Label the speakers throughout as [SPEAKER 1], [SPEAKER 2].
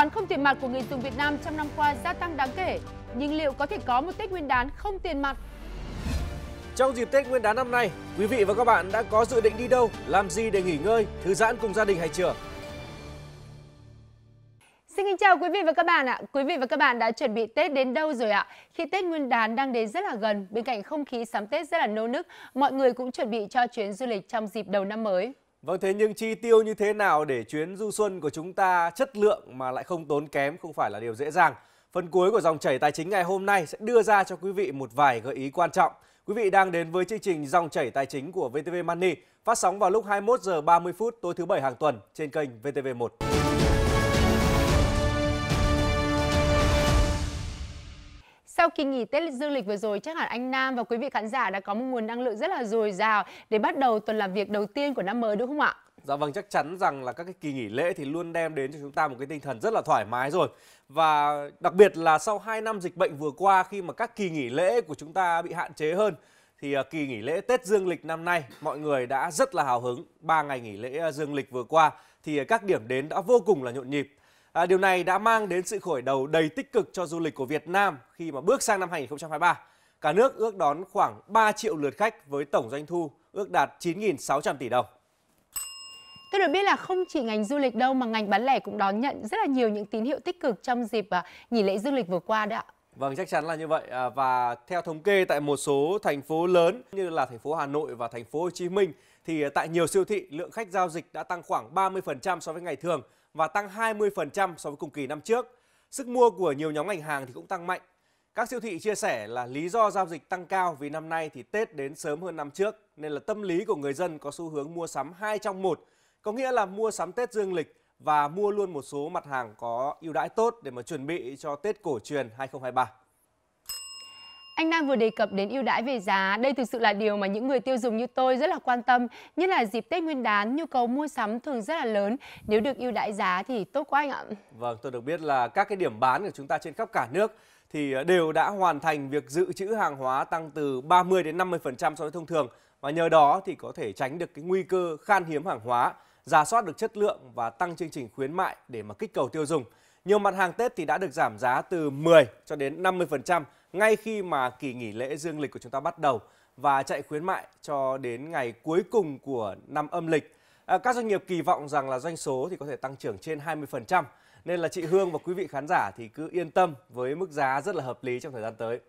[SPEAKER 1] toán không tiền mặt của người dùng Việt Nam trong năm qua gia tăng đáng kể, nhưng liệu có thể có một Tết Nguyên đán không tiền mặt?
[SPEAKER 2] Trong dịp Tết Nguyên đán năm nay, quý vị và các bạn đã có dự định đi đâu, làm gì để nghỉ ngơi, thư giãn cùng gia đình hay chưa?
[SPEAKER 1] Xin kính chào quý vị và các bạn ạ. Quý vị và các bạn đã chuẩn bị Tết đến đâu rồi ạ? Khi Tết Nguyên đán đang đến rất là gần, bên cạnh không khí sắm Tết rất là nô nức, mọi người cũng chuẩn bị cho chuyến du lịch trong dịp đầu năm mới.
[SPEAKER 2] Vâng thế nhưng chi tiêu như thế nào để chuyến du xuân của chúng ta chất lượng mà lại không tốn kém không phải là điều dễ dàng. Phần cuối của dòng chảy tài chính ngày hôm nay sẽ đưa ra cho quý vị một vài gợi ý quan trọng. Quý vị đang đến với chương trình dòng chảy tài chính của VTV Money phát sóng vào lúc 21 giờ 30 phút tối thứ bảy hàng tuần trên kênh VTV1.
[SPEAKER 1] Sau kỳ nghỉ Tết dương lịch vừa rồi, chắc hẳn anh Nam và quý vị khán giả đã có một nguồn năng lượng rất là dồi dào để bắt đầu tuần làm việc đầu tiên của năm mới đúng không ạ?
[SPEAKER 2] Dạ vâng, chắc chắn rằng là các cái kỳ nghỉ lễ thì luôn đem đến cho chúng ta một cái tinh thần rất là thoải mái rồi. Và đặc biệt là sau 2 năm dịch bệnh vừa qua khi mà các kỳ nghỉ lễ của chúng ta bị hạn chế hơn thì à, kỳ nghỉ lễ Tết Dương lịch năm nay mọi người đã rất là hào hứng. 3 ngày nghỉ lễ à, Dương lịch vừa qua thì các điểm đến đã vô cùng là nhộn nhịp. À, điều này đã mang đến sự khởi đầu đầy tích cực cho du lịch của Việt Nam khi mà bước sang năm 2023. Cả nước ước đón khoảng 3 triệu lượt khách với tổng doanh thu ước đạt 9.600 tỷ đồng.
[SPEAKER 1] Tôi được biết là không chỉ ngành du lịch đâu mà ngành bán lẻ cũng đón nhận rất là nhiều những tín hiệu tích cực trong dịp à, nghỉ lễ du lịch vừa qua đấy ạ.
[SPEAKER 2] Vâng, chắc chắn là như vậy. À, và theo thống kê tại một số thành phố lớn như là thành phố Hà Nội và thành phố Hồ Chí Minh thì tại nhiều siêu thị lượng khách giao dịch đã tăng khoảng 30% so với ngày thường và tăng 20% so với cùng kỳ năm trước. Sức mua của nhiều nhóm ngành hàng thì cũng tăng mạnh. Các siêu thị chia sẻ là lý do giao dịch tăng cao vì năm nay thì Tết đến sớm hơn năm trước nên là tâm lý của người dân có xu hướng mua sắm 2 trong 1, có nghĩa là mua sắm Tết dương lịch và mua luôn một số mặt hàng có ưu đãi tốt để mà chuẩn bị cho Tết cổ truyền 2023.
[SPEAKER 1] Anh Nam vừa đề cập đến ưu đãi về giá, đây thực sự là điều mà những người tiêu dùng như tôi rất là quan tâm, nhất là dịp Tết Nguyên đán nhu cầu mua sắm thường rất là lớn, nếu được ưu đãi giá thì tốt quá anh ạ.
[SPEAKER 2] Vâng, tôi được biết là các cái điểm bán của chúng ta trên khắp cả nước thì ờ, đều đã hoàn thành việc dự trữ hàng hóa tăng từ 30 đến 50% so với thông thường và nhờ đó thì có thể tránh được cái nguy cơ khan hiếm hàng hóa, giả soát được chất lượng và tăng chương trình khuyến mại để mà kích cầu tiêu dùng. Nhiều mặt hàng Tết thì đã được giảm giá từ 10 cho đến 50% ngay khi mà kỳ nghỉ lễ dương lịch của chúng ta bắt đầu và chạy khuyến mại cho đến ngày cuối cùng của năm âm lịch. À, các doanh nghiệp kỳ vọng rằng là doanh số thì có thể tăng trưởng trên 20%. Nên là chị Hương và quý vị khán giả thì cứ yên tâm với mức giá rất là hợp lý trong thời gian tới.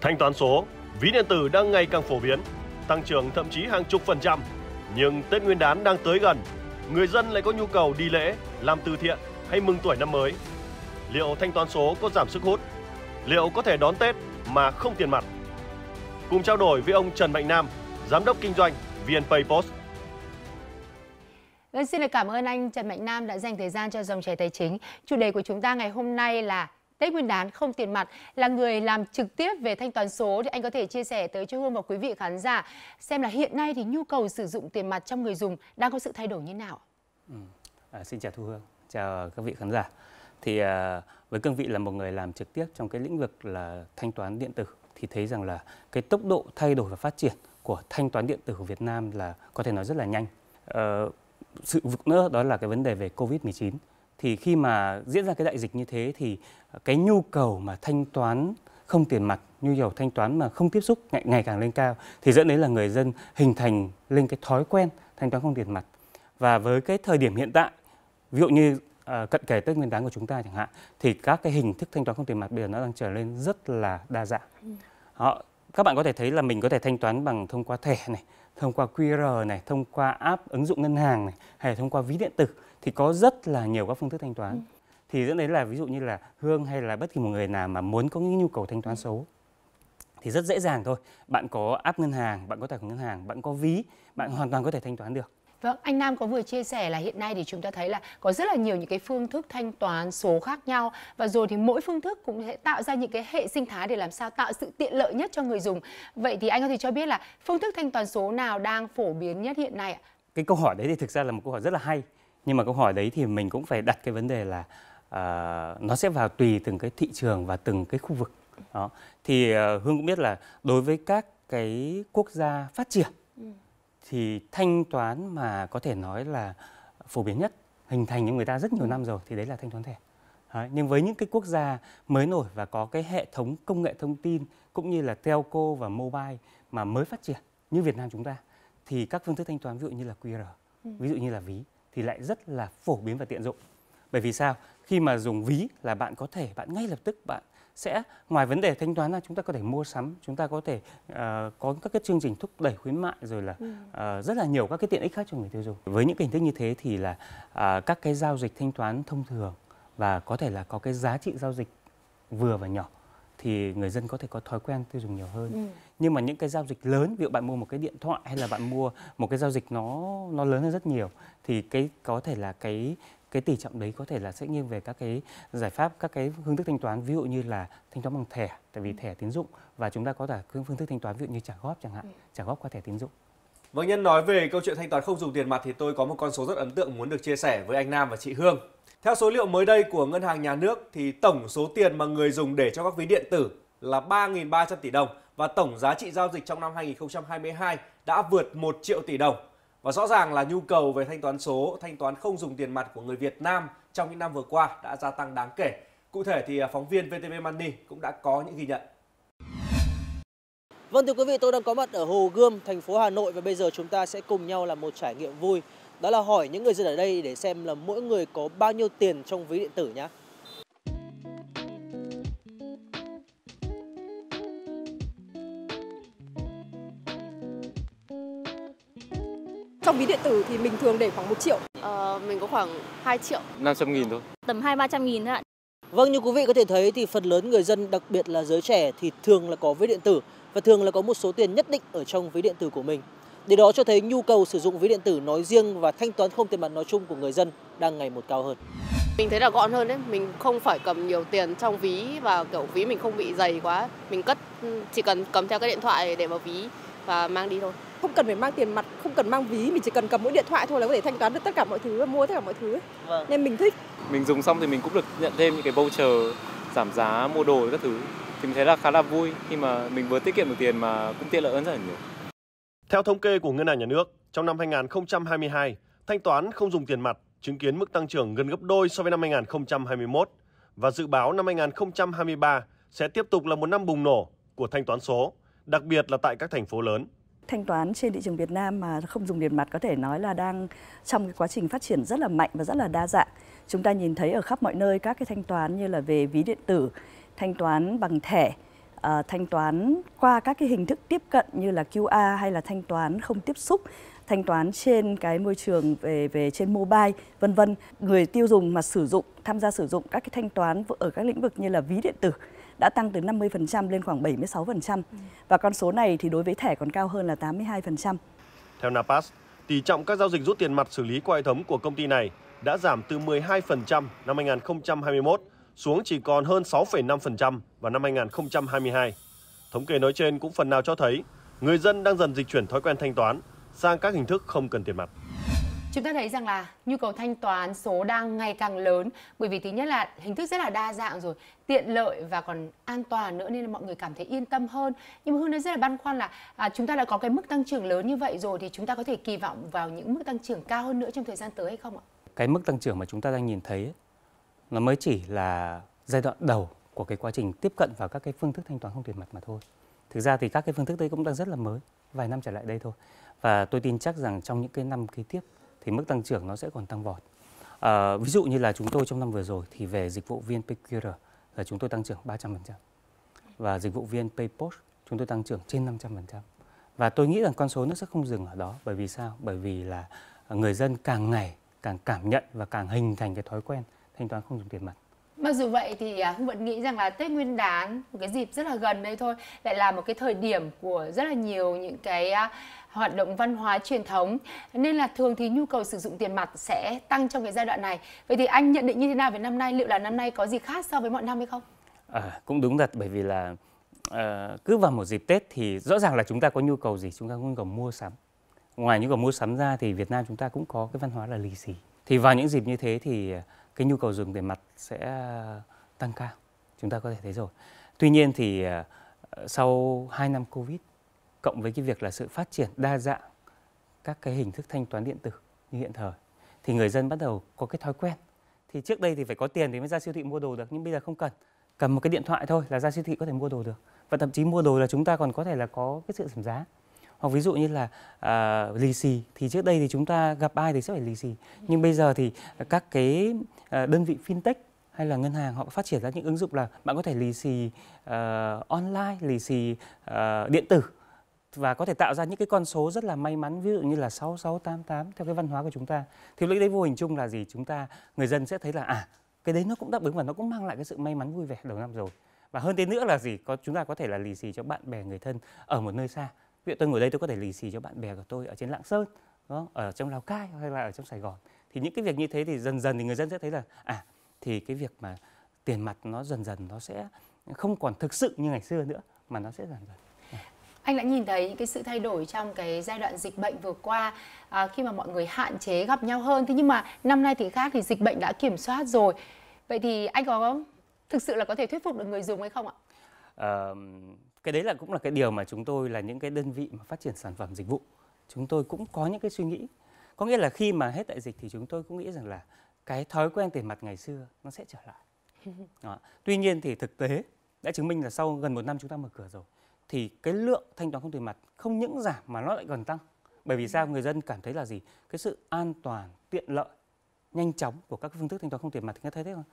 [SPEAKER 3] Thanh toán số, ví điện tử đang ngày càng phổ biến, tăng trưởng thậm chí hàng chục phần trăm. Nhưng Tết Nguyên đán đang tới gần người dân lại có nhu cầu đi lễ, làm từ thiện hay mừng tuổi năm mới. Liệu thanh toán số có giảm sức hút? Liệu có thể đón Tết mà không tiền mặt? Cùng trao đổi với ông Trần Mạnh Nam, Giám đốc Kinh doanh VNPay Post.
[SPEAKER 1] Vâng, xin được cảm ơn anh Trần Mạnh Nam đã dành thời gian cho dòng chảy tài chính. Chủ đề của chúng ta ngày hôm nay là Tết Nguyên đán không tiền mặt là người làm trực tiếp về thanh toán số thì anh có thể chia sẻ tới cho Hương và quý vị khán giả xem là hiện nay thì nhu cầu sử dụng tiền mặt trong người dùng đang có sự thay đổi như nào? Ừ.
[SPEAKER 4] À, xin chào Thu Hương, chào các vị khán giả. Thì à, với cương vị là một người làm trực tiếp trong cái lĩnh vực là thanh toán điện tử thì thấy rằng là cái tốc độ thay đổi và phát triển của thanh toán điện tử của Việt Nam là có thể nói rất là nhanh. À, sự vực nữa đó là cái vấn đề về Covid-19 thì khi mà diễn ra cái đại dịch như thế thì cái nhu cầu mà thanh toán không tiền mặt nhu cầu thanh toán mà không tiếp xúc ngày, ngày càng lên cao thì dẫn đến là người dân hình thành lên cái thói quen thanh toán không tiền mặt và với cái thời điểm hiện tại ví dụ như uh, cận kề Tết Nguyên đán của chúng ta chẳng hạn thì các cái hình thức thanh toán không tiền mặt bây giờ nó đang trở lên rất là đa dạng. Ừ. Họ các bạn có thể thấy là mình có thể thanh toán bằng thông qua thẻ này, thông qua QR này, thông qua app ứng dụng ngân hàng này hay là thông qua ví điện tử thì có rất là nhiều các phương thức thanh toán ừ. thì dẫn đến là ví dụ như là hương hay là bất kỳ một người nào mà muốn có những nhu cầu thanh toán ừ. số thì rất dễ dàng thôi bạn có app ngân hàng bạn có tài khoản ngân hàng bạn có ví bạn hoàn toàn có thể thanh toán được
[SPEAKER 1] Vâng, anh Nam có vừa chia sẻ là hiện nay thì chúng ta thấy là có rất là nhiều những cái phương thức thanh toán số khác nhau và rồi thì mỗi phương thức cũng sẽ tạo ra những cái hệ sinh thái để làm sao tạo sự tiện lợi nhất cho người dùng. Vậy thì anh có thể cho biết là phương thức thanh toán số nào đang phổ biến nhất hiện nay ạ?
[SPEAKER 4] Cái câu hỏi đấy thì thực ra là một câu hỏi rất là hay nhưng mà câu hỏi đấy thì mình cũng phải đặt cái vấn đề là uh, nó sẽ vào tùy từng cái thị trường và từng cái khu vực đó thì uh, ờ, hương cũng biết là đối với các cái quốc gia phát triển ừ. thì thanh toán mà có thể nói là phổ biến nhất hình thành những người ta rất nhiều năm rồi thì đấy là thanh toán thẻ Đấy, nhưng với những cái quốc gia mới nổi và có cái hệ thống công nghệ thông tin cũng như là telco và mobile mà mới phát triển như Việt Nam chúng ta thì các phương thức thanh toán ví dụ như là QR, ừ. ví dụ như là ví thì lại rất là phổ biến và tiện dụng. Bởi vì sao? Khi mà dùng ví là bạn có thể bạn ngay lập tức bạn sẽ ngoài vấn đề thanh toán ra chúng ta có thể mua sắm, chúng ta có thể uh, có các cái chương trình thúc đẩy khuyến mại rồi là uh, rất là nhiều các cái tiện ích khác cho người tiêu dùng. Với những hình thức như thế thì là uh, các cái giao dịch thanh toán thông thường và có thể là có cái giá trị giao dịch vừa và nhỏ thì người dân có thể có thói quen tiêu dùng nhiều hơn. Ừ nhưng mà những cái giao dịch lớn ví dụ bạn mua một cái điện thoại hay là bạn mua một cái giao dịch nó nó lớn hơn rất nhiều thì cái có thể là cái cái tỷ trọng đấy có thể là sẽ nghiêng về các cái giải pháp các cái phương thức thanh toán ví dụ như là thanh toán bằng thẻ tại vì ừ. thẻ tín dụng và chúng ta có cả phương thức thanh toán ví dụ như trả góp chẳng hạn ừ. trả góp qua thẻ tín dụng
[SPEAKER 2] Vâng Nhân nói về câu chuyện thanh toán không dùng tiền mặt thì tôi có một con số rất ấn tượng muốn được chia sẻ với anh Nam và chị Hương. Theo số liệu mới đây của Ngân hàng Nhà nước thì tổng số tiền mà người dùng để cho các ví điện tử là 3.300 tỷ đồng và tổng giá trị giao dịch trong năm 2022 đã vượt 1 triệu tỷ đồng. Và rõ ràng là nhu cầu về thanh toán số, thanh toán không dùng tiền mặt của người Việt Nam trong những năm vừa qua đã gia tăng đáng kể. Cụ thể thì à, phóng viên VTV Money cũng đã có những ghi nhận. Vâng thưa quý vị, tôi đang có mặt ở Hồ Gươm, thành phố Hà Nội và bây giờ chúng ta sẽ cùng nhau làm một trải nghiệm vui. Đó là hỏi những người dân ở đây để xem là mỗi người có bao nhiêu tiền trong ví điện tử nhé.
[SPEAKER 5] Trong ví điện tử thì mình thường để khoảng 1 triệu. Ờ, mình có khoảng
[SPEAKER 1] 2 triệu.
[SPEAKER 2] 500 nghìn thôi. Tầm 2-300 nghìn thôi ạ. Vâng, như quý vị có thể thấy thì phần lớn người dân, đặc biệt là giới trẻ thì thường là có ví điện tử và thường là có một số tiền nhất định ở trong ví điện tử của mình. Điều đó cho thấy nhu cầu sử dụng ví điện tử nói riêng và thanh toán không tiền mặt nói chung của người dân đang ngày một cao hơn.
[SPEAKER 1] Mình thấy là gọn hơn đấy, mình không phải cầm nhiều tiền trong ví và kiểu ví mình không bị dày quá, mình cất chỉ cần cầm theo cái điện thoại để vào ví và mang đi thôi
[SPEAKER 5] không cần phải mang tiền mặt không cần mang ví mình chỉ cần cầm mỗi điện thoại thôi là có thể thanh toán được tất cả mọi thứ và mua tất cả mọi thứ vâng. nên mình thích
[SPEAKER 4] mình dùng xong thì mình cũng được nhận thêm những cái voucher giảm giá mua đồ các thứ thì mình thấy là khá là vui khi mà mình vừa tiết kiệm được tiền mà cũng tiện lợi hơn rất là nhiều
[SPEAKER 3] theo thống kê của ngân hàng nhà nước trong năm 2022 thanh toán không dùng tiền mặt chứng kiến mức tăng trưởng gần gấp đôi so với năm 2021 và dự báo năm 2023 sẽ tiếp tục là một năm bùng nổ của thanh toán số, đặc biệt là tại các thành phố lớn
[SPEAKER 5] thanh toán trên thị trường Việt Nam mà không dùng tiền mặt có thể nói là đang trong cái quá trình phát triển rất là mạnh và rất là đa dạng. Chúng ta nhìn thấy ở khắp mọi nơi các cái thanh toán như là về ví điện tử, thanh toán bằng thẻ, À, thanh toán qua các cái hình thức tiếp cận như là QR hay là thanh toán không tiếp xúc, thanh toán trên cái môi trường về về trên mobile vân vân. Người tiêu dùng mà sử dụng tham gia sử dụng các cái thanh toán ở các lĩnh vực như là ví điện tử đã tăng từ 50% lên khoảng 76%. Ừ. Và con số này thì đối với thẻ còn cao hơn là 82%.
[SPEAKER 3] Theo Napas, tỷ trọng các giao dịch rút tiền mặt xử lý qua hệ thống của công ty này đã giảm từ 12% năm 2021 xuống chỉ còn hơn 6,5% vào năm 2022. Thống kê nói trên cũng phần nào cho thấy người dân đang dần dịch chuyển thói quen thanh toán sang các hình thức không cần tiền mặt.
[SPEAKER 1] Chúng ta thấy rằng là nhu cầu thanh toán số đang ngày càng lớn bởi vì thứ nhất là hình thức rất là đa dạng rồi, tiện lợi và còn an toàn nữa nên là mọi người cảm thấy yên tâm hơn. Nhưng mà Hương nói rất là băn khoăn là à, chúng ta đã có cái mức tăng trưởng lớn như vậy rồi thì chúng ta có thể kỳ vọng vào những mức tăng trưởng cao hơn nữa trong thời gian tới hay không ạ?
[SPEAKER 4] Cái mức tăng trưởng mà chúng ta đang nhìn thấy nó mới chỉ là giai đoạn đầu của cái quá trình tiếp cận vào các cái phương thức thanh toán không tiền mặt mà thôi. Thực ra thì các cái phương thức đấy cũng đang rất là mới, vài năm trở lại đây thôi. Và tôi tin chắc rằng trong những cái năm kế tiếp thì mức tăng trưởng nó sẽ còn tăng vọt. À, ví dụ như là chúng tôi trong năm vừa rồi thì về dịch vụ viên PQR là chúng tôi tăng trưởng 300% và dịch vụ viên PayPost chúng tôi tăng trưởng trên 500%. Và tôi nghĩ rằng con số nó sẽ không dừng ở đó bởi vì sao? Bởi vì là người dân càng ngày càng cảm nhận và càng hình thành cái thói quen thanh toán không dùng tiền mặt.
[SPEAKER 1] Mặc dù vậy thì Hương à, vẫn nghĩ rằng là Tết Nguyên đán, một cái dịp rất là gần đây thôi, lại là một cái thời điểm của rất là nhiều những cái à, hoạt động văn hóa truyền thống nên là thường thì nhu cầu sử dụng tiền mặt sẽ tăng trong cái giai đoạn này. Vậy thì anh nhận định như thế nào về năm nay? Liệu là năm nay có gì khác so với mọi năm hay không?
[SPEAKER 4] À, cũng đúng thật bởi vì là à, cứ vào một dịp Tết thì rõ ràng là chúng ta có nhu cầu gì? Chúng ta cũng cần mua sắm. Ngoài nhu cầu mua sắm ra thì Việt Nam chúng ta cũng có cái văn hóa là lì xì. Thì vào những dịp như thế thì à, cái nhu cầu dùng tiền mặt sẽ à, tăng cao chúng ta có thể thấy rồi tuy nhiên thì à, sau 2 năm covid cộng với cái việc là sự phát triển đa dạng các cái hình thức thanh toán điện tử như hiện thời thì người dân bắt đầu có cái thói quen thì trước đây thì phải có tiền thì mới ra siêu thị mua đồ được nhưng bây giờ không cần cầm một cái điện thoại thôi là ra siêu thị có thể mua đồ được và thậm chí mua đồ là chúng ta còn có thể là có cái sự giảm giá hoặc ví dụ như là uh, lì xì thì trước đây thì chúng ta gặp ai thì sẽ phải lì xì nhưng bây giờ thì các cái uh, đơn vị fintech hay là ngân hàng họ phát triển ra những ứng dụng là bạn có thể lì xì uh, online lì xì uh, điện tử và có thể tạo ra những cái con số rất là may mắn ví dụ như là 6688 theo cái văn hóa của chúng ta thì lúc đấy vô hình chung là gì chúng ta người dân sẽ thấy là à cái đấy nó cũng đáp ứng và nó cũng mang lại cái sự may mắn vui vẻ đầu năm rồi và hơn thế nữa là gì có chúng ta có thể là lì xì cho bạn bè người thân ở một nơi xa ví dụ tôi ngồi đây tôi có thể lì xì cho bạn bè của tôi ở trên lạng sơn đó, ở trong lào cai hay là ở trong sài gòn thì những cái việc như thế thì dần dần thì người dân sẽ thấy là à thì cái việc mà tiền mặt nó dần dần nó sẽ không còn thực sự như ngày xưa nữa mà nó sẽ dần dần
[SPEAKER 1] anh đã nhìn thấy những cái sự thay đổi trong cái giai đoạn dịch bệnh vừa qua à, khi mà mọi người hạn chế gặp nhau hơn thế nhưng mà năm nay thì khác thì dịch bệnh đã kiểm soát rồi vậy thì anh có thực sự là có thể thuyết phục được người dùng hay không ạ
[SPEAKER 4] à, cái đấy là cũng là cái điều mà chúng tôi là những cái đơn vị mà phát triển sản phẩm dịch vụ chúng tôi cũng có những cái suy nghĩ có nghĩa là khi mà hết đại dịch thì chúng tôi cũng nghĩ rằng là cái thói quen tiền mặt ngày xưa nó sẽ trở lại Đó. tuy nhiên thì thực tế đã chứng minh là sau gần một năm chúng ta mở cửa rồi thì cái lượng thanh toán không tiền mặt không những giảm mà nó lại còn tăng bởi vì sao ừ. người dân cảm thấy là gì cái sự an toàn tiện lợi nhanh chóng của các phương thức thanh toán không tiền mặt thì nghe thấy thế không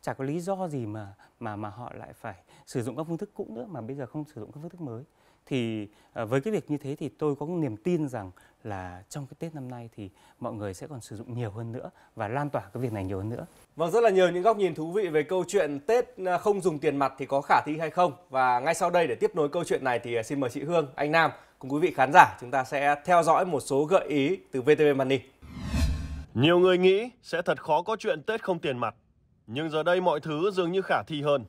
[SPEAKER 4] chả có lý do gì mà mà mà họ lại phải sử dụng các phương thức cũ nữa mà bây giờ không sử dụng các phương thức mới thì ờ, với cái việc như thế thì tôi có niềm tin rằng là trong cái Tết năm nay thì mọi người sẽ còn sử dụng nhiều hơn nữa và lan tỏa cái việc này nhiều hơn nữa.
[SPEAKER 2] Vâng, rất là nhiều những góc nhìn thú vị về câu chuyện Tết à, không dùng tiền mặt thì có khả thi hay không. Và ngay sau đây để tiếp nối câu chuyện này thì à, xin mời chị Hương, anh Nam cùng quý vị khán giả chúng ta sẽ
[SPEAKER 3] theo dõi một số gợi ý từ VTV Money. Nhiều người nghĩ sẽ thật khó có chuyện Tết không tiền mặt, nhưng giờ đây mọi thứ dường như khả thi hơn.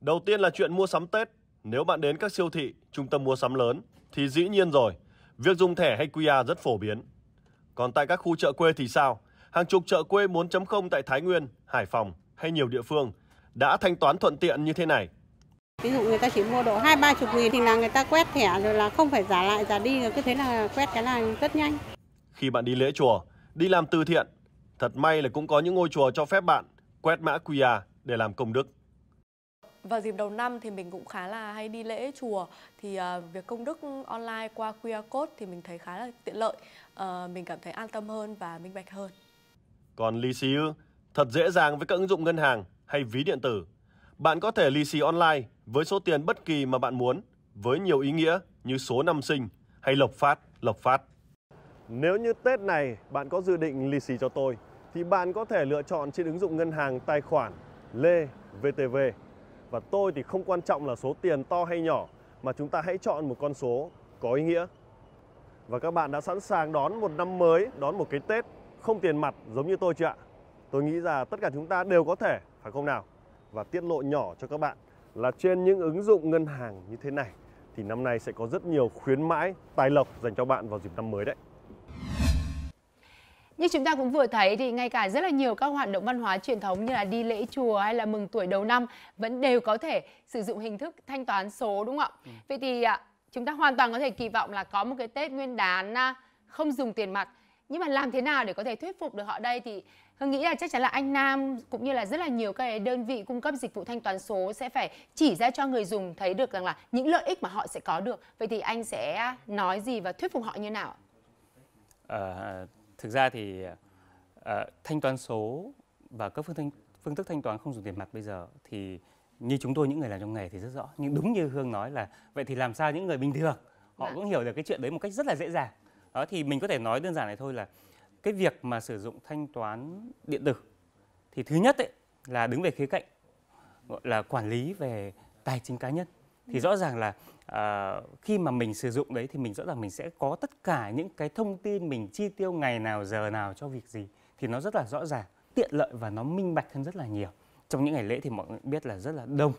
[SPEAKER 3] Đầu tiên là chuyện mua sắm Tết. Nếu bạn đến các siêu thị, trung tâm mua sắm lớn thì dĩ nhiên rồi, Việc dùng thẻ hay QR rất phổ biến. Còn tại các khu chợ quê thì sao? Hàng chục chợ quê 4.0 tại Thái Nguyên, Hải Phòng hay nhiều địa phương đã thanh toán thuận tiện như thế này.
[SPEAKER 5] Ví dụ người ta chỉ mua độ 2 chục nghìn thì là người ta quét thẻ rồi là không phải giả lại giả đi rồi cứ thế là quét cái là rất nhanh.
[SPEAKER 3] Khi bạn đi lễ chùa, đi làm từ thiện, thật may là cũng có những ngôi chùa cho phép bạn quét mã QR để làm công đức.
[SPEAKER 6] Vào dịp đầu năm thì mình cũng khá là hay đi lễ chùa thì uh, việc công đức online qua QR code thì mình thấy khá là tiện lợi, uh, mình cảm thấy an tâm hơn và minh bạch hơn.
[SPEAKER 3] Còn lì xì ư? Thật dễ dàng với các ứng dụng ngân hàng hay ví điện tử. Bạn có thể lì xì online với số tiền bất kỳ mà bạn muốn, với nhiều ý nghĩa như số năm sinh hay lộc phát, lộc phát. Nếu như Tết này bạn có dự định lì xì cho tôi, thì bạn có thể lựa chọn trên ứng dụng ngân hàng tài khoản Lê VTV và tôi thì không quan trọng là số tiền to hay nhỏ mà chúng ta hãy chọn một con số có ý nghĩa. Và các bạn đã sẵn sàng đón một năm mới, đón một cái Tết không tiền mặt giống như tôi chưa ạ? Tôi nghĩ là tất cả chúng ta đều có thể, phải không nào? Và tiết lộ nhỏ cho các bạn là trên những ứng dụng ngân hàng như thế này thì năm nay sẽ có rất nhiều khuyến mãi tài lộc dành cho bạn vào dịp năm mới đấy.
[SPEAKER 1] Như chúng ta cũng vừa thấy thì ngay cả rất là nhiều các hoạt động văn hóa truyền thống như là đi lễ chùa hay là mừng tuổi đầu năm vẫn đều có thể sử dụng hình thức thanh toán số đúng không ạ? Ừ. Vậy thì à, chúng ta hoàn toàn có thể kỳ vọng là có một cái Tết nguyên đán à, không dùng tiền mặt. Nhưng mà làm thế nào để có thể thuyết phục được họ đây thì Hương nghĩ là chắc chắn là anh Nam cũng như là rất là nhiều các đơn vị cung cấp dịch vụ thanh toán số sẽ phải chỉ ra cho người dùng thấy được rằng là những lợi ích mà họ sẽ có được. Vậy thì anh sẽ à, nói gì và thuyết phục họ như nào?
[SPEAKER 4] À, thực ra thì uh, thanh toán số và các phương, thanh, phương thức thanh toán không dùng tiền mặt bây giờ thì như chúng tôi những người làm trong nghề thì rất rõ nhưng đúng như hương nói là vậy thì làm sao những người bình thường họ dạ. cũng hiểu được cái chuyện đấy một cách rất là dễ dàng đó thì mình có thể nói đơn giản này thôi là cái việc mà sử dụng thanh toán điện tử thì thứ nhất ấy, là đứng về khía cạnh gọi là quản lý về tài chính cá nhân thì rõ ràng là uh, khi mà mình sử dụng đấy thì mình rõ ràng mình sẽ có tất cả những cái thông tin mình chi tiêu ngày nào giờ nào cho việc gì thì nó rất là rõ ràng tiện lợi và nó minh bạch hơn rất là nhiều trong những ngày lễ thì mọi người biết là rất là đông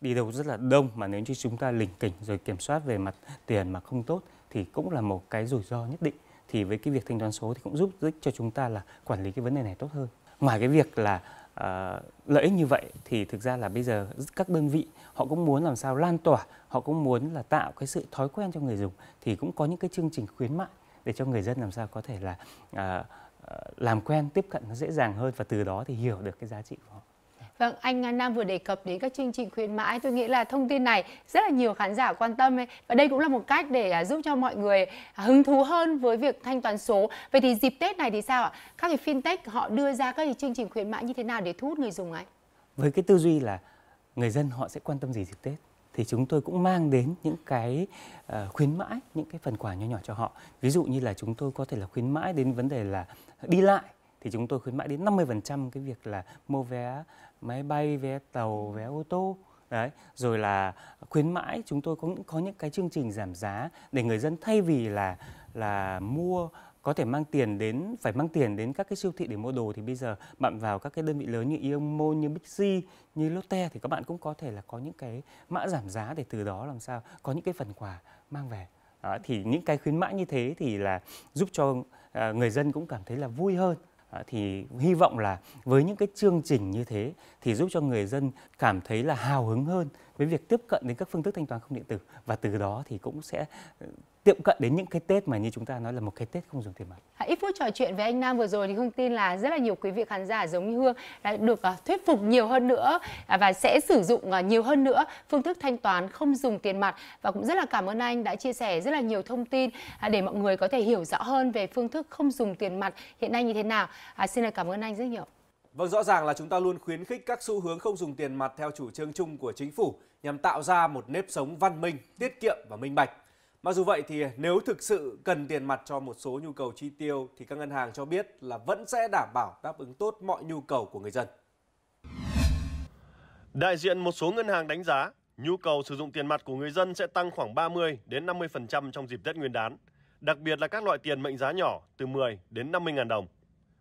[SPEAKER 4] đi đâu rất là đông mà nếu như chúng ta lỉnh kỉnh rồi kiểm soát về mặt tiền mà không tốt thì cũng là một cái rủi ro nhất định thì với cái việc thanh toán số thì cũng giúp ích cho chúng ta là quản lý cái vấn đề này tốt hơn ngoài cái việc là à, lợi ích như vậy thì thực ra là bây giờ các đơn vị họ cũng muốn làm sao lan tỏa họ cũng muốn là tạo cái sự thói quen cho người dùng thì cũng có những cái chương trình khuyến mại để cho người dân làm sao có thể là à, à làm quen tiếp cận nó dễ dàng hơn và từ đó thì hiểu được cái giá trị của họ
[SPEAKER 1] Vâng, anh Nam vừa đề cập đến các chương trình khuyến mãi, tôi nghĩ là thông tin này rất là nhiều khán giả quan tâm ấy. và đây cũng là một cách để à, giúp cho mọi người hứng thú hơn với việc thanh toán số. Vậy thì dịp Tết này thì sao ạ? Các cái fintech họ đưa ra các cái chương trình khuyến mãi như thế nào để thu hút người dùng ấy?
[SPEAKER 4] Với cái tư duy là người dân họ sẽ quan tâm gì dịp Tết? thì chúng tôi cũng mang đến những cái uh, khuyến mãi những cái phần quà nhỏ nhỏ cho họ ví dụ như là chúng tôi có thể là khuyến mãi đến vấn đề là đi lại thì chúng tôi khuyến mãi đến 50% cái việc là mua vé máy bay vé tàu vé ô tô đấy rồi là khuyến mãi chúng tôi cũng có, những cái chương trình giảm giá để người dân thay vì là là mua có thể mang tiền đến phải mang tiền đến các cái siêu thị để mua đồ thì bây giờ bạn vào các cái đơn vị lớn như Ion như bixi như Lotte thì các bạn cũng có thể là có những cái mã giảm giá để từ đó làm sao có những cái phần quà mang về đó, thì những cái khuyến mãi như thế thì là giúp cho uh, người dân cũng cảm thấy là vui hơn Ờ, thì hy vọng là với những cái chương trình như thế thì giúp cho người dân cảm thấy là hào hứng hơn với việc tiếp cận đến các phương thức thanh toán không điện tử và từ đó thì cũng sẽ ờ, tiệm cận đến những cái Tết mà như chúng ta nói là một cái Tết không dùng tiền mặt.
[SPEAKER 1] À, ít phút trò chuyện với anh Nam vừa rồi thì Hương tin là rất là nhiều quý vị khán giả giống như Hương đã được uh, thuyết phục nhiều hơn nữa uh, và sẽ sử dụng uh, nhiều hơn nữa phương thức thanh toán không dùng tiền mặt và cũng rất là cảm ơn anh đã chia sẻ rất là nhiều thông tin uh, để mọi người có thể hiểu rõ hơn về phương thức không dùng tiền mặt hiện nay như thế nào. Uh, xin cảm ơn anh rất nhiều.
[SPEAKER 2] Vâng, rõ ràng là chúng ta luôn khuyến khích các xu hướng không dùng tiền mặt theo chủ trương chung của chính phủ nhằm tạo ra một nếp sống văn minh, tiết kiệm và minh bạch. Mặc dù vậy thì nếu thực sự cần tiền mặt cho một số nhu cầu chi tiêu thì các ngân hàng cho biết là vẫn sẽ đảm bảo đáp ứng tốt mọi
[SPEAKER 3] nhu cầu của người dân. Đại diện một số ngân hàng đánh giá nhu cầu sử dụng tiền mặt của người dân sẽ tăng khoảng 30 đến 50% trong dịp Tết Nguyên đán, đặc biệt là các loại tiền mệnh giá nhỏ từ 10 đến 50 ngàn đồng.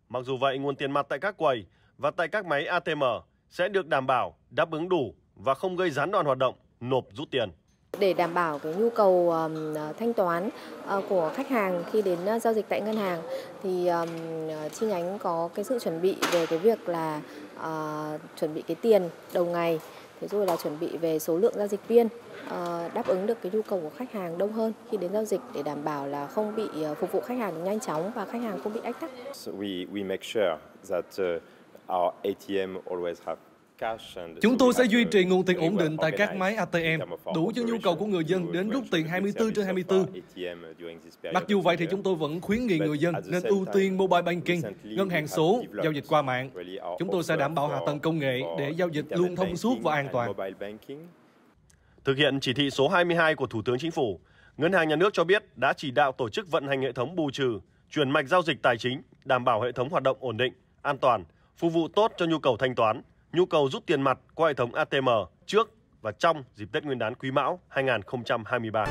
[SPEAKER 3] Mặc dù vậy, nguồn tiền mặt tại các quầy và tại các máy ATM sẽ được đảm bảo đáp ứng đủ và không gây gián đoạn hoạt động nộp rút tiền
[SPEAKER 5] để đảm bảo cái nhu cầu thanh toán ờ, của khách hàng khi đến ờ, giao dịch tại ngân hàng thì chi nhánh có cái sự chuẩn bị về cái việc là ờ, chuẩn bị cái tiền đầu ngày thế rồi là chuẩn bị về số lượng giao dịch viên đáp ứng được cái nhu cầu của khách hàng đông hơn khi đến giao dịch để đảm bảo là không bị phục vụ khách hàng nhanh chóng và khách hàng không bị ách tắc.
[SPEAKER 2] So we we make sure that uh... Chúng tôi sẽ duy trì nguồn tiền ổn định tại các máy ATM, đủ cho nhu cầu của người dân đến rút tiền 24 trên 24.
[SPEAKER 3] Mặc dù vậy thì chúng
[SPEAKER 2] tôi vẫn khuyến nghị người dân nên ưu tiên mobile banking, ngân hàng số, giao dịch qua mạng. Chúng tôi sẽ đảm bảo hạ tầng công nghệ để giao dịch luôn thông suốt và an toàn.
[SPEAKER 3] Thực hiện chỉ thị số 22 của Thủ tướng Chính phủ, Ngân hàng Nhà nước cho biết đã chỉ đạo tổ chức vận hành hệ thống bù trừ, chuyển mạch giao dịch tài chính, đảm bảo hệ thống hoạt động ổn định, an toàn, phục vụ tốt cho nhu cầu thanh toán, nhu cầu rút tiền mặt qua hệ thống ATM trước và trong dịp Tết Nguyên đán Quý Mão 2023.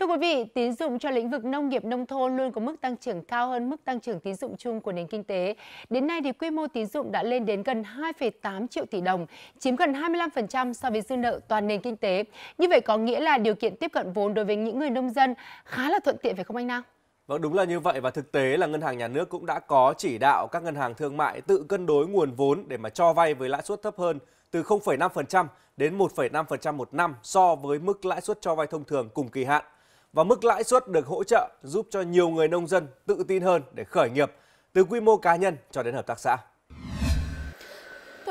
[SPEAKER 1] Thưa quý vị, tín dụng cho lĩnh vực nông nghiệp nông thôn luôn có mức tăng trưởng cao hơn mức tăng trưởng tín dụng chung của nền kinh tế. Đến nay thì quy mô tín dụng đã lên đến gần 2,8 triệu tỷ đồng, chiếm gần 25% so với dư nợ toàn nền kinh tế. Như vậy có nghĩa là điều kiện tiếp cận vốn đối với những người nông dân khá là thuận tiện phải không anh Nam?
[SPEAKER 2] Vâng đúng là như vậy và thực tế là ngân hàng nhà nước cũng đã có chỉ đạo các ngân hàng thương mại tự cân đối nguồn vốn để mà cho vay với lãi suất thấp hơn từ 0,5% đến 1,5% một năm so với mức lãi suất cho vay thông thường cùng kỳ hạn. Và mức lãi suất được hỗ trợ giúp cho nhiều người nông dân tự tin hơn để khởi nghiệp từ quy mô cá nhân cho đến hợp tác xã.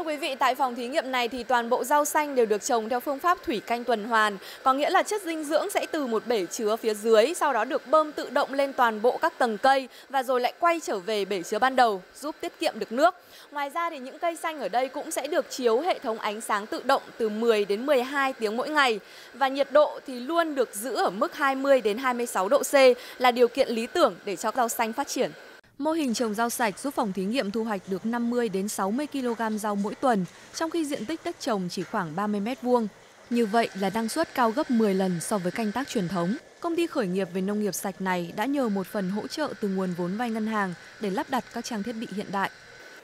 [SPEAKER 5] Thưa quý vị, tại phòng thí nghiệm này thì toàn bộ rau xanh đều được trồng theo phương pháp thủy canh tuần hoàn, có nghĩa là chất dinh dưỡng sẽ từ một bể chứa phía dưới, sau đó được bơm tự động lên toàn bộ các tầng cây và rồi lại quay trở về bể chứa ban đầu, giúp tiết kiệm được nước. Ngoài ra thì những cây xanh ở đây cũng sẽ được chiếu hệ thống ánh sáng tự động từ 10 đến 12 tiếng mỗi ngày và nhiệt độ thì luôn được giữ ở mức 20 đến 26 độ C là điều kiện lý tưởng để cho rau xanh phát triển. Mô hình trồng rau sạch giúp phòng thí nghiệm thu hoạch được 50 đến 60 kg rau mỗi tuần, trong khi diện tích đất trồng chỉ khoảng 30 m2. Như vậy là năng suất cao gấp 10 lần so với canh tác truyền thống. Công ty khởi nghiệp về nông nghiệp sạch này đã nhờ một phần hỗ trợ từ nguồn vốn vay ngân hàng để lắp đặt các trang thiết bị hiện đại.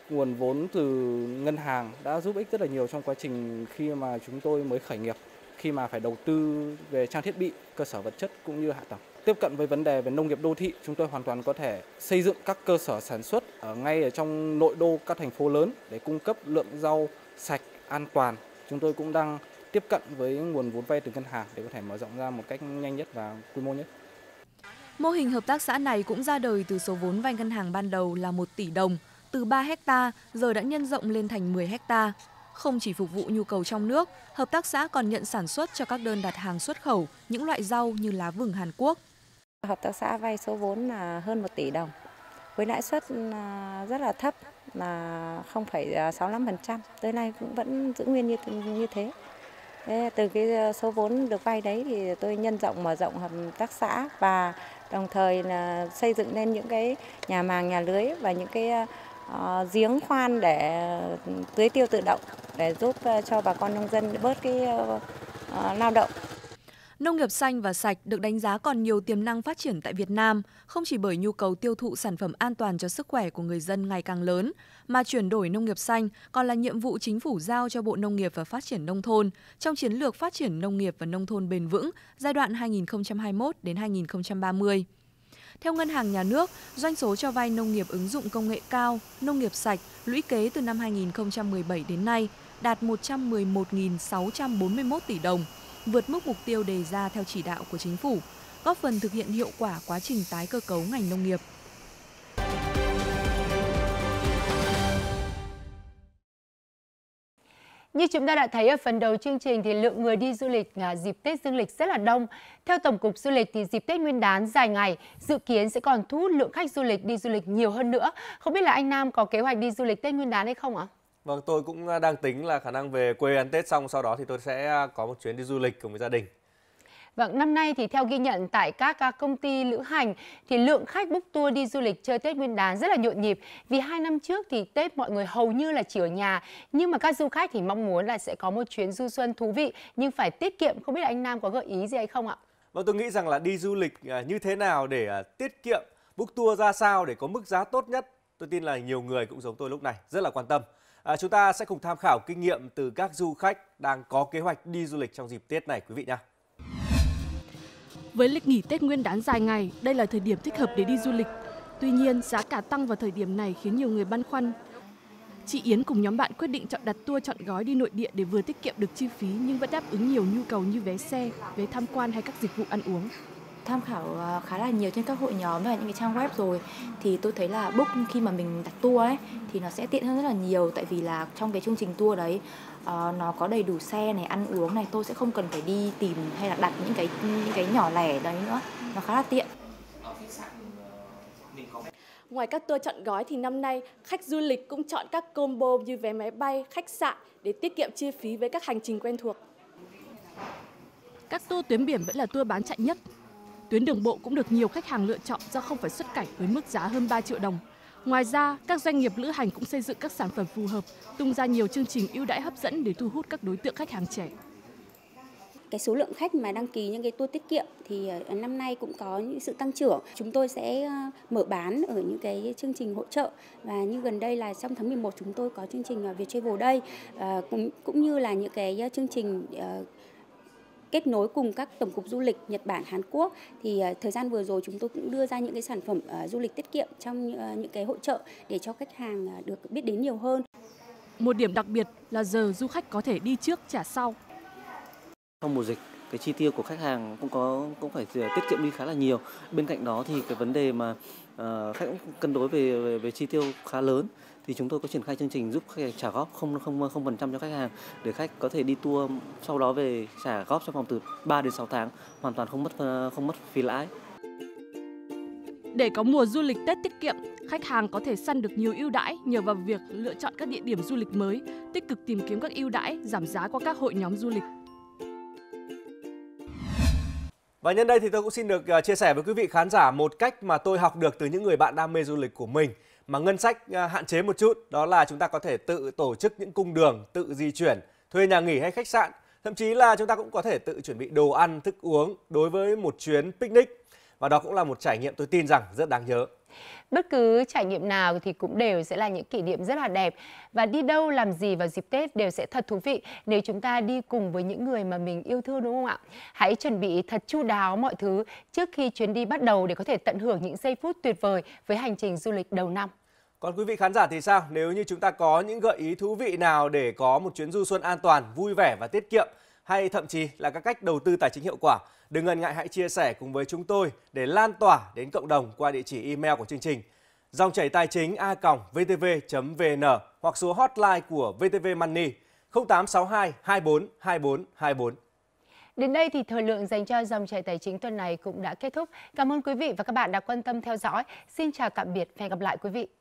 [SPEAKER 2] Nguồn vốn từ ngân hàng đã giúp ích rất là nhiều trong quá trình khi mà chúng tôi mới khởi nghiệp, khi mà phải đầu tư về trang thiết bị, cơ sở vật chất cũng như hạ tầng tiếp cận với vấn đề về nông nghiệp đô thị, chúng tôi hoàn toàn có thể xây dựng các cơ sở sản xuất ở ngay ở trong nội đô các thành phố lớn để cung cấp lượng rau sạch, an toàn. Chúng tôi cũng đang tiếp cận với nguồn vốn vay từ ngân hàng để có thể mở rộng ra một cách nhanh nhất và quy mô nhất.
[SPEAKER 5] Mô hình hợp tác xã này cũng ra đời từ số vốn vay ngân hàng ban đầu là 1 tỷ đồng, từ 3 hecta giờ đã nhân rộng lên thành 10 hecta. Không chỉ phục vụ nhu cầu trong nước, hợp tác xã còn nhận sản xuất cho các đơn đặt hàng xuất khẩu những loại rau như lá vừng Hàn Quốc. Hợp tác xã vay số vốn là hơn 1 tỷ đồng với lãi suất à, rất là thấp là 0,65%. À, Tới nay cũng vẫn giữ nguyên như như thế. Thế từ cái à, số vốn được vay đấy thì tôi nhân rộng mở rộng hợp tác xã và đồng thời là xây dựng lên những cái nhà màng nhà lưới và những cái uh, giếng khoan để tưới tiêu tự động để giúp cho bà con nông dân bớt cái uh, lao động Nông nghiệp xanh và sạch được đánh giá còn nhiều tiềm năng phát triển tại Việt Nam, không chỉ bởi nhu cầu tiêu thụ sản phẩm an toàn cho sức khỏe của người dân ngày càng lớn, mà chuyển đổi nông nghiệp xanh còn là nhiệm vụ chính phủ giao cho Bộ Nông nghiệp và Phát triển nông thôn trong chiến lược phát triển nông nghiệp và nông thôn bền vững giai đoạn 2021 đến 2030. Theo Ngân hàng Nhà nước, doanh số cho vay nông nghiệp ứng dụng công nghệ cao, nông nghiệp sạch lũy kế từ năm 2017 đến nay đạt 111.641 tỷ đồng, vượt mức mục tiêu đề ra theo chỉ đạo của chính phủ, góp phần thực hiện hiệu quả quá trình tái cơ cấu ngành
[SPEAKER 1] nông nghiệp. Như chúng ta đã thấy ở phần đầu chương trình thì lượng người đi du lịch à, dịp Tết Dương lịch rất là đông. Theo Tổng cục Du lịch thì dịp Tết Nguyên đán dài ngày dự kiến sẽ còn thu hút lượng khách du lịch đi du lịch nhiều hơn nữa. Không biết là anh Nam có kế hoạch đi du lịch Tết Nguyên đán hay không ạ? À?
[SPEAKER 2] Vâng, tôi cũng à, đang tính là khả năng về quê ăn Tết xong sau đó thì tôi sẽ à, có một chuyến đi du lịch cùng với gia đình.
[SPEAKER 1] Vâng, năm nay thì theo ghi nhận tại các à, công ty lữ hành thì lượng khách book tour đi du lịch chơi Tết Nguyên đán rất là nhộn nhịp. Vì hai năm trước thì Tết mọi người hầu như là chỉ ở nhà, nhưng mà các du khách thì mong muốn là sẽ có một chuyến du xuân thú vị nhưng phải tiết kiệm. Không biết là anh Nam có gợi ý gì hay không ạ?
[SPEAKER 2] Vâng, tôi nghĩ rằng là đi du lịch như thế nào để tiết kiệm, book tour ra sao để có mức giá tốt nhất. Tôi tin là nhiều người cũng giống tôi lúc này rất là quan tâm. À, chúng ta sẽ cùng tham khảo kinh nghiệm từ các du khách đang có kế hoạch đi du lịch trong dịp Tết này quý vị nhé.
[SPEAKER 6] Với lịch nghỉ Tết Nguyên đán dài ngày, đây là thời điểm thích hợp để đi du lịch. Tuy nhiên, giá cả tăng vào thời điểm này khiến nhiều người băn khoăn. Chị Yến cùng nhóm bạn quyết định chọn đặt tour chọn gói đi nội địa để vừa tiết kiệm được chi phí nhưng vẫn đáp ứng nhiều nhu cầu như vé
[SPEAKER 5] xe, vé tham quan hay các dịch vụ ăn uống tham khảo ờ, khá là nhiều trên các hội nhóm và những cái trang web rồi thì tôi thấy là book khi mà mình đặt tour ấy thì nó sẽ tiện hơn rất là nhiều tại vì là trong cái chương trình tour đấy ờ, nó có đầy đủ xe này ăn uống này tôi sẽ không cần phải đi tìm hay là đặt những cái những cái nhỏ lẻ đấy nữa nó khá là tiện
[SPEAKER 6] Ngoài các tour chọn gói thì năm nay khách du lịch cũng chọn các combo như vé máy bay, khách sạn để tiết kiệm chi phí với các hành trình quen thuộc. Các tour tuyến biển vẫn là tour bán chạy nhất Tuyến đường bộ cũng được nhiều khách hàng lựa chọn do không phải xuất cảnh với mức giá hơn 3 triệu đồng. Ngoài ra, các doanh nghiệp lữ hành cũng xây dựng các sản phẩm phù hợp, tung ra nhiều chương trình ưu đãi hấp dẫn để thu hút các đối tượng khách hàng trẻ.
[SPEAKER 5] Cái số lượng khách mà đăng ký những cái tour tiết kiệm thì ờ, năm nay cũng có những sự tăng trưởng. Chúng tôi sẽ ờ, mở bán ở những cái chương trình hỗ trợ và như gần đây là trong tháng 11 chúng tôi có chương trình ờ, Việt Travel đây cũng cũng như là những cái chương trình kết nối cùng các tổng cục du lịch Nhật Bản, Hàn Quốc thì ờ, thời gian vừa rồi chúng tôi cũng đưa ra những cái sản phẩm ờ, du lịch tiết kiệm trong ờ, những cái hội trợ để cho khách hàng được biết đến nhiều hơn. Một điểm đặc biệt là giờ du khách có thể đi trước trả sau.
[SPEAKER 2] Trong mùa dịch
[SPEAKER 4] cái chi tiêu của khách hàng cũng có cũng phải tiết kiệm đi khá là nhiều. Bên cạnh đó thì cái vấn đề mà khách cũng cân đối về, về về chi tiêu khá lớn thì chúng tôi có triển khai chương trình giúp khách hàng trả góp không không không phần trăm cho khách hàng để khách có thể đi tour sau đó về trả góp trong vòng từ 3 đến 6 tháng hoàn toàn không mất ờ, không mất phí lãi. Để có
[SPEAKER 6] mùa du lịch Tết tiết kiệm, khách hàng có thể săn được nhiều ưu đãi nhờ vào việc lựa chọn các địa điểm du lịch mới, tích cực tìm kiếm các ưu đãi giảm giá qua các hội nhóm du lịch.
[SPEAKER 2] Và nhân đây thì tôi cũng xin được ờ, chia sẻ với quý vị khán giả một cách mà tôi học được từ những người bạn đam mê du lịch của mình mà ngân sách ờ, hạn chế một chút đó là chúng ta có thể tự tổ chức những cung đường, tự di chuyển, thuê nhà nghỉ hay khách sạn, thậm chí là chúng ta cũng có thể tự chuẩn bị đồ ăn, thức uống đối với một chuyến picnic. Và đó cũng là một trải nghiệm tôi tin rằng rất đáng nhớ.
[SPEAKER 1] Bất cứ trải nghiệm nào thì cũng đều sẽ là những kỷ niệm rất là đẹp và đi đâu làm gì vào dịp Tết đều sẽ thật thú vị nếu chúng ta đi cùng với những người mà mình yêu thương đúng không ạ? Hãy chuẩn bị thật chu đáo mọi thứ trước khi chuyến đi bắt đầu để có thể tận hưởng những giây phút tuyệt vời với hành trình du lịch đầu năm.
[SPEAKER 2] Còn quý vị khán giả thì sao? Nếu như chúng ta có những gợi ý thú vị nào để có một chuyến du xuân an toàn, vui vẻ và tiết kiệm hay thậm chí là các cách đầu tư tài chính hiệu quả. Đừng ngần ngại hãy chia sẻ cùng với chúng tôi để lan tỏa đến cộng đồng qua địa chỉ email của chương trình dòng chảy tài chính a vtv.vn hoặc số hotline của VTV Money 0862 24 24 24.
[SPEAKER 1] Đến đây thì thời lượng dành cho dòng chảy tài chính tuần này cũng đã kết thúc. Cảm ơn quý vị và các bạn đã quan tâm theo dõi. Xin chào tạm biệt và hẹn gặp lại quý vị.